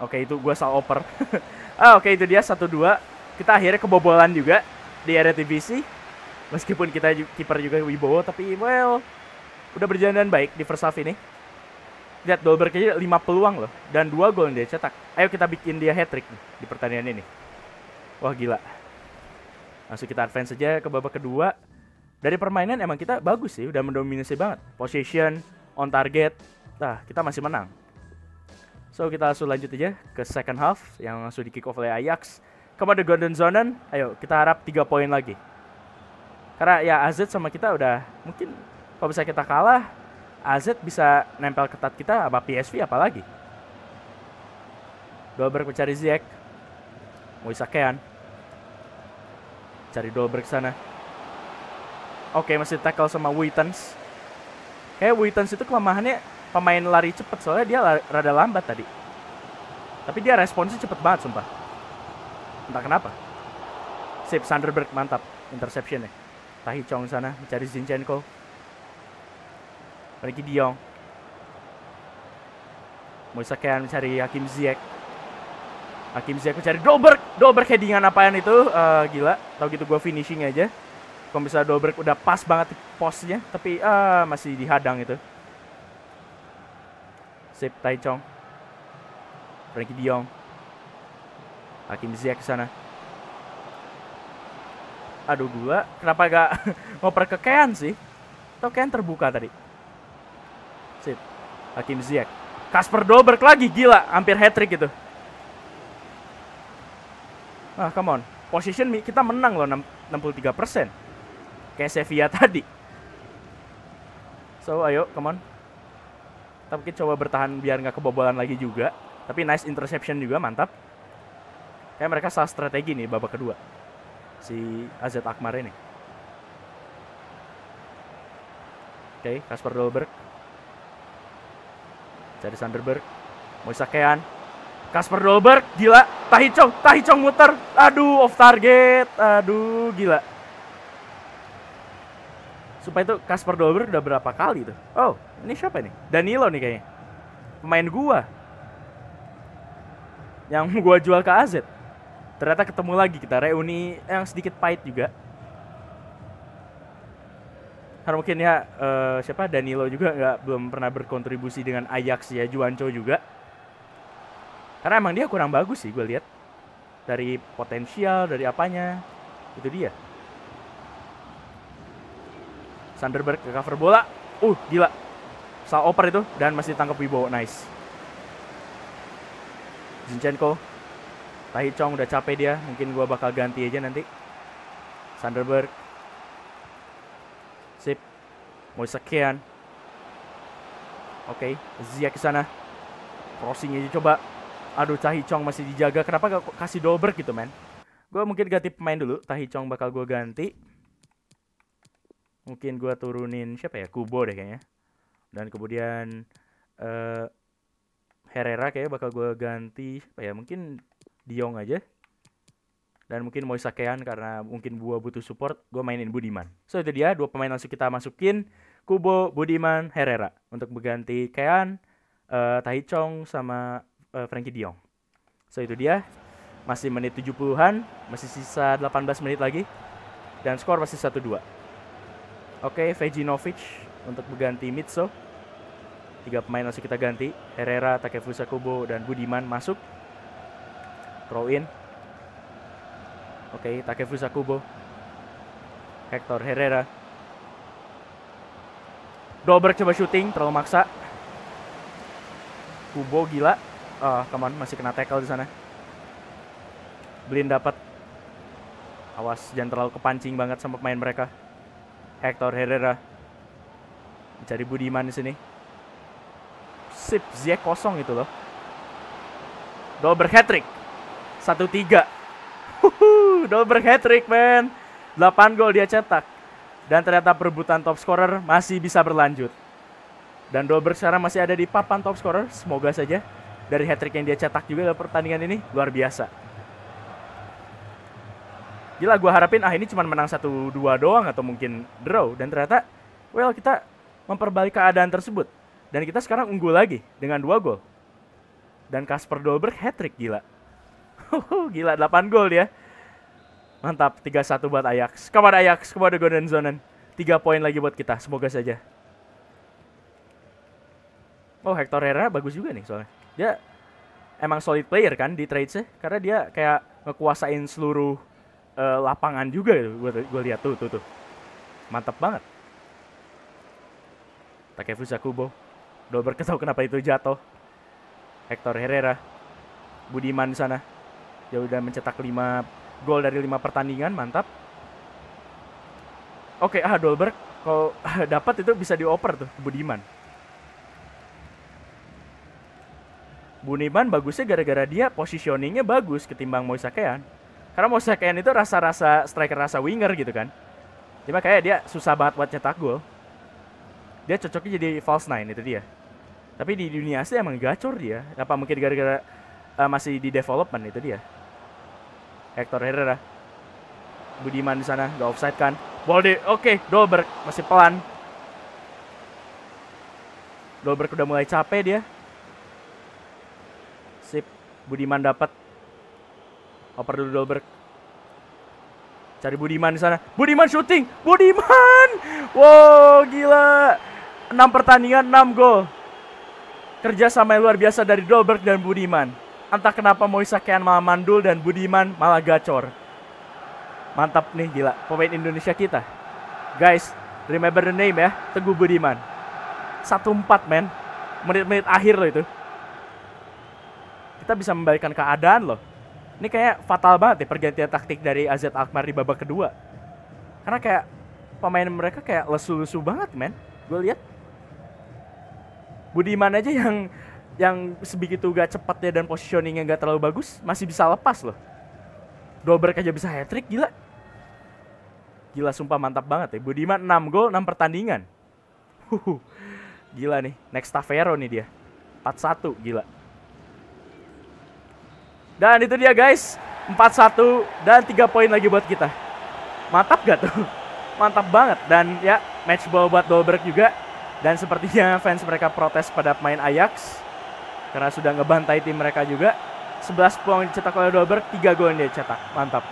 Oke, okay, itu gua salah oper. (laughs) ah, oke okay, itu dia 1-2. Kita akhirnya kebobolan juga di area TBC. Meskipun kita kiper juga Wibowo tapi well udah berjalan baik di first half ini lihat Dolberg aja 5 peluang loh dan 2 gol yang dia cetak. Ayo kita bikin dia hat trick nih di pertandingan ini. Wah gila. Langsung kita advance saja ke babak kedua. Dari permainan emang kita bagus sih, udah mendominasi banget. position on target. Nah, kita masih menang. So kita langsung lanjut aja ke second half yang langsung di kick off oleh Ajax. Kepada Golden Zonen, ayo kita harap 3 poin lagi. Karena ya AZ sama kita udah mungkin kalau bisa kita kalah AZ bisa nempel ketat kita apa PSV apalagi. Dolberg mencari Ziyech. Moisa Kean. Cari Dolberg sana. Oke, masih tackle sama Wittens. Kayak Wittens itu kelemahannya pemain lari cepet soalnya dia rada lambat tadi. Tapi dia responsnya cepet banget sumpah. Entah kenapa. Sip, Sanderberg mantap interceptionnya. Tahi Chong sana mencari Zinchenko memiliki Diong. Moise Kean mencari Hakim Ziyech. Hakim Ziyech mencari Dolberg. Dolberg headingan apaan itu? Uh, gila. Tahu gitu gue finishing aja. Kalau misalnya Dolberg udah pas banget di posnya. Tapi uh, masih dihadang itu. Sip, Tai Chong. Frankie Diong. Hakim Ziyech ke sana. Aduh, gua kenapa gak (laughs) ngoper ke Kean sih? Atau Kean terbuka tadi? Sip. Hakim Ziyech. Kasper Dolberg lagi gila, hampir hat trick gitu. Ah, come on. Position kita menang loh 63%. Kayak Sevilla (laughs) tadi. So, ayo, come on. Tapi coba bertahan biar nggak kebobolan lagi juga. Tapi nice interception juga, mantap. Kayak mereka salah strategi nih babak kedua. Si Az Akmar ini. Oke, okay, Kasper Dolberg. Cari Sanderberg. Moisa Kean. Kasper Dolberg, gila. Tahicong, Tahicong muter. Aduh, off target. Aduh, gila. Supaya itu Kasper Dolberg udah berapa kali tuh? Oh, ini siapa nih? Danilo nih kayaknya. Pemain gua. Yang gua jual ke AZ. Ternyata ketemu lagi kita reuni yang sedikit pahit juga karena mungkin ya uh, siapa Danilo juga nggak belum pernah berkontribusi dengan Ajax ya Juancho juga karena emang dia kurang bagus sih gue lihat dari potensial dari apanya itu dia Sanderberg ke cover bola uh gila salah oper itu dan masih tangkap Wibowo nice Zinchenko Tahi Chong udah capek dia mungkin gue bakal ganti aja nanti Sanderberg Moise Kean. Oke, okay, Zia ke sana. Crossing aja coba. Aduh, Tahi Chong masih dijaga. Kenapa gak kasih dober gitu, men? Gue mungkin ganti pemain dulu. Tahi Chong bakal gue ganti. Mungkin gue turunin siapa ya? Kubo deh kayaknya. Dan kemudian uh, Herrera kayaknya bakal gue ganti siapa ya? Mungkin Diong aja dan mungkin mau sakean karena mungkin gua butuh support gua mainin Budiman so itu dia dua pemain langsung kita masukin Kubo Budiman Herrera untuk mengganti Kean uh, Tai Chong sama uh, Frankie Dion, so itu dia masih menit 70-an masih sisa 18 menit lagi dan skor masih 1-2 oke Vejinovic untuk mengganti Mitso tiga pemain langsung kita ganti Herrera, Takefusa Kubo dan Budiman masuk throw in Oke, Takefusa Kubo. Hector Herrera. Dobrak coba shooting, terlalu maksa. Kubo gila. Ah, oh, teman masih kena tackle di sana. Blin dapat. Awas, jangan terlalu kepancing banget sama pemain mereka. Hector Herrera. Mencari Budiman di sini. Sip, Ziyech kosong itu loh. Dobrak hat-trick. 1-3 Dolberg hat-trick, men. 8 gol dia cetak. Dan ternyata perebutan top scorer masih bisa berlanjut. Dan Dolberg sekarang masih ada di papan top scorer. Semoga saja dari hat-trick yang dia cetak juga dalam pertandingan ini luar biasa. Gila, gue harapin ah ini cuma menang 1-2 doang atau mungkin draw. Dan ternyata, well kita memperbalik keadaan tersebut. Dan kita sekarang unggul lagi dengan 2 gol. Dan Kasper Dolberg hat-trick gila. (laughs) gila, 8 gol ya. Mantap, 3-1 buat Ajax. Kepada Ajax, kepada Golden Zonen. 3 poin lagi buat kita, semoga saja. Oh, Hector Herrera bagus juga nih soalnya. Dia emang solid player kan di trade sih, Karena dia kayak ngekuasain seluruh uh, lapangan juga gitu. Gue lihat tuh, tuh, tuh. Mantap banget. Takefusa Kubo. Dober berketau kenapa itu jatuh. Hector Herrera. Budiman di sana. Dia udah mencetak 5 gol dari lima pertandingan mantap oke ah Dolberg kalau (laughs) dapat itu bisa dioper tuh Budiman Budiman bagusnya gara-gara dia positioningnya bagus ketimbang Moisakean karena Moisakean itu rasa-rasa striker rasa winger gitu kan cuma kayak dia susah banget buat cetak gol dia cocoknya jadi false nine itu dia tapi di dunia asli emang gacor dia apa mungkin gara-gara uh, masih di development itu dia Hector Herrera. Budiman di sana, nggak offside kan? Bolde, oke, okay, Dolberg masih pelan. Dolberg udah mulai capek dia. Sip, Budiman dapat. Oper dulu Dolberg. Cari Budiman di sana. Budiman shooting. Budiman. Wow, gila. 6 pertandingan, 6 gol. Kerja sama yang luar biasa dari Dolberg dan Budiman. Entah kenapa Moisa Kean malah mandul dan Budiman malah gacor. Mantap nih gila pemain Indonesia kita. Guys, remember the name ya, Teguh Budiman. 1-4 men. Menit-menit akhir loh itu. Kita bisa membalikkan keadaan loh. Ini kayak fatal banget ya pergantian taktik dari AZ Alkmaar di babak kedua. Karena kayak pemain mereka kayak lesu-lesu banget men. Gue lihat Budiman aja yang yang sebegitu gak cepatnya dan positioningnya gak terlalu bagus masih bisa lepas loh. Dobrek aja bisa hat trick gila. Gila sumpah mantap banget ya. Budiman 6 gol 6 pertandingan. Huhu. Gila nih, next Tavero nih dia. 4-1 gila. Dan itu dia guys, 4-1 dan 3 poin lagi buat kita. Mantap gak tuh? (laughs) Mantap banget dan ya match ball buat Dolberg juga. Dan sepertinya fans mereka protes pada pemain Ajax karena sudah ngebantai tim mereka juga 11 peluang dicetak oleh Dolberg 3 gol yang dia cetak mantap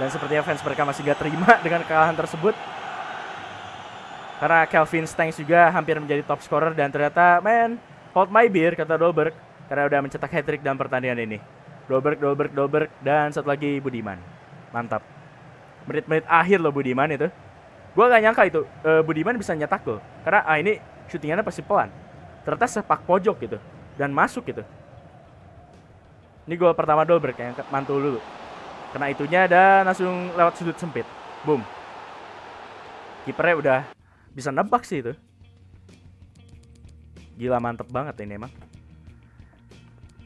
dan sepertinya fans mereka masih gak terima (laughs) dengan kekalahan tersebut karena Kelvin Stanks juga hampir menjadi top scorer dan ternyata man hold my beer kata Dolberg karena udah mencetak hat trick dalam pertandingan ini Dolberg Dolberg Dolberg dan satu lagi Budiman mantap menit-menit akhir loh Budiman itu gue gak nyangka itu uh, Budiman bisa nyetak gol karena ah ini syutingannya pasti pelan ternyata sepak pojok gitu dan masuk gitu ini gol pertama Dolberg yang mantul dulu kena itunya ada langsung lewat sudut sempit boom kipernya udah bisa nebak sih itu gila mantep banget ini emang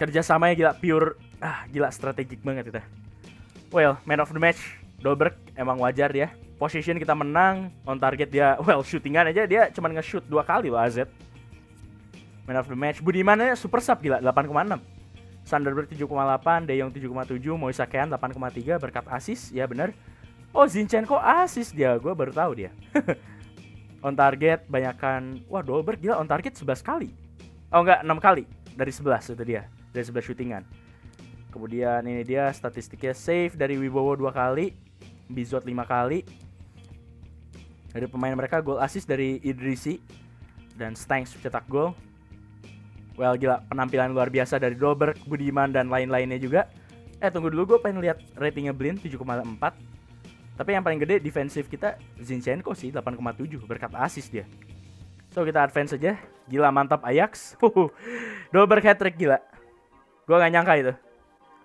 kerjasamanya gila pure ah gila strategik banget itu well man of the match Dolberg emang wajar ya position kita menang on target dia (laughs) well shootingan aja dia cuma nge-shoot dua kali loh AZ man of the match. Budimannya super sub gila 8,6. Thunderbird 7,8, dayung 7,7, moisa Kean 8,3 berkat asis, ya bener. Oh, Zinchenko asis dia, gue baru tahu dia. (laughs) on target banyakkan, wah Dolberg gila on target 11 kali. Oh enggak, 6 kali dari 11 itu dia, dari 11 syutingan. Kemudian ini dia statistiknya save dari Wibowo 2 kali, Bizot 5 kali. Dari pemain mereka gol asis dari Idrisi dan Stanks cetak gol well gila penampilan luar biasa dari Dolberg, Budiman dan lain-lainnya juga. Eh tunggu dulu gue pengen lihat ratingnya Blin 7,4. Tapi yang paling gede defensif kita Zinchenko sih 8,7 berkat asis dia. So kita advance aja. Gila mantap Ajax. Dolberg hat trick gila. Gue gak nyangka itu.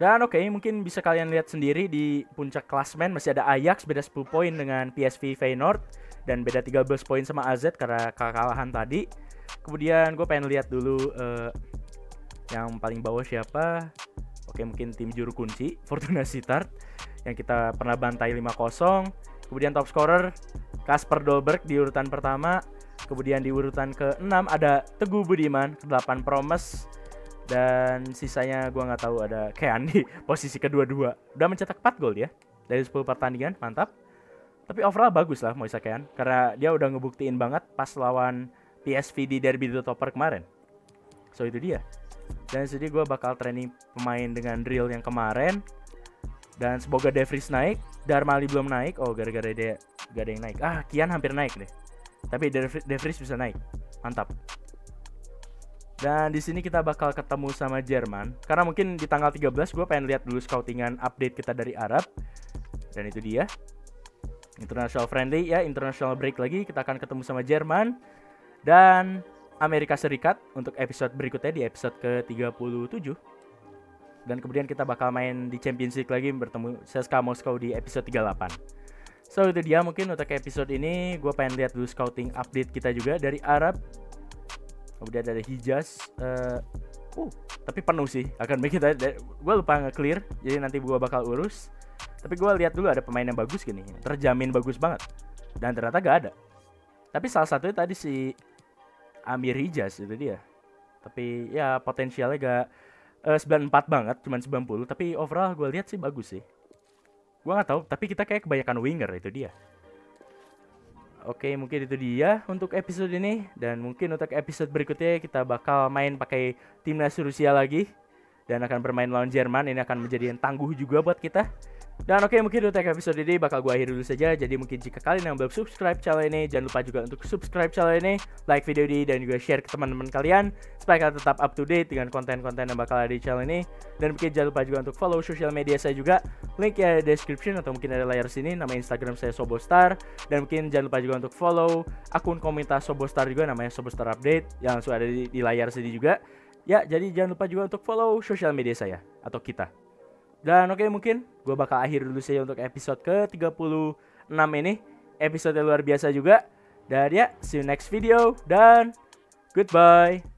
Dan oke, okay, mungkin bisa kalian lihat sendiri di puncak klasmen masih ada Ajax beda 10 poin dengan PSV Feyenoord dan beda 13 poin sama AZ karena kekalahan tadi kemudian gue pengen lihat dulu uh, yang paling bawah siapa oke mungkin tim juru kunci (laughs) Fortuna Sittard yang kita pernah bantai 5-0 kemudian top scorer Kasper Dolberg di urutan pertama kemudian di urutan ke-6 ada Teguh Budiman ke-8 Promes dan sisanya gue nggak tahu ada kayak di (laughs) posisi kedua-dua udah mencetak 4 gol ya dari 10 pertandingan mantap tapi overall bagus lah Moisa Kean karena dia udah ngebuktiin banget pas lawan PSV di Derby the Topper kemarin. So itu dia. Dan jadi gue bakal training pemain dengan drill yang kemarin. Dan semoga De naik, Darmali belum naik. Oh, gara-gara dia gak ada yang naik. Ah, Kian hampir naik deh. Tapi De bisa naik. Mantap. Dan di sini kita bakal ketemu sama Jerman. Karena mungkin di tanggal 13 gue pengen lihat dulu scoutingan update kita dari Arab. Dan itu dia. International friendly ya, international break lagi. Kita akan ketemu sama Jerman dan Amerika Serikat untuk episode berikutnya di episode ke-37. Dan kemudian kita bakal main di Champions League lagi bertemu CSKA Moskow di episode 38. So itu dia mungkin untuk episode ini gue pengen lihat dulu scouting update kita juga dari Arab. Kemudian dari Hijaz. Uh, uh tapi penuh sih akan kita gue lupa nge-clear jadi nanti gue bakal urus tapi gue lihat dulu ada pemain yang bagus gini terjamin bagus banget dan ternyata gak ada tapi salah satunya tadi si Amir Hijaz itu dia tapi ya potensialnya gak uh, 94 banget cuman 90 tapi overall gue lihat sih bagus sih gue gak tahu tapi kita kayak kebanyakan winger itu dia oke mungkin itu dia untuk episode ini dan mungkin untuk episode berikutnya kita bakal main pakai timnas Rusia lagi dan akan bermain lawan Jerman ini akan menjadi yang tangguh juga buat kita dan oke okay, mungkin untuk episode ini bakal gue akhiri dulu saja Jadi mungkin jika kalian yang belum subscribe channel ini Jangan lupa juga untuk subscribe channel ini Like video ini dan juga share ke teman-teman kalian Supaya kalian tetap up to date dengan konten-konten yang bakal ada di channel ini Dan mungkin jangan lupa juga untuk follow social media saya juga Link ya description atau mungkin ada layar sini Nama Instagram saya Sobostar Dan mungkin jangan lupa juga untuk follow akun komunitas Sobostar juga Namanya Sobostar Update Yang langsung ada di, di layar sini juga Ya jadi jangan lupa juga untuk follow social media saya Atau kita dan oke okay, mungkin gue bakal akhir dulu saja untuk episode ke-36 ini. Episode yang luar biasa juga. Dan ya, see you next video dan goodbye.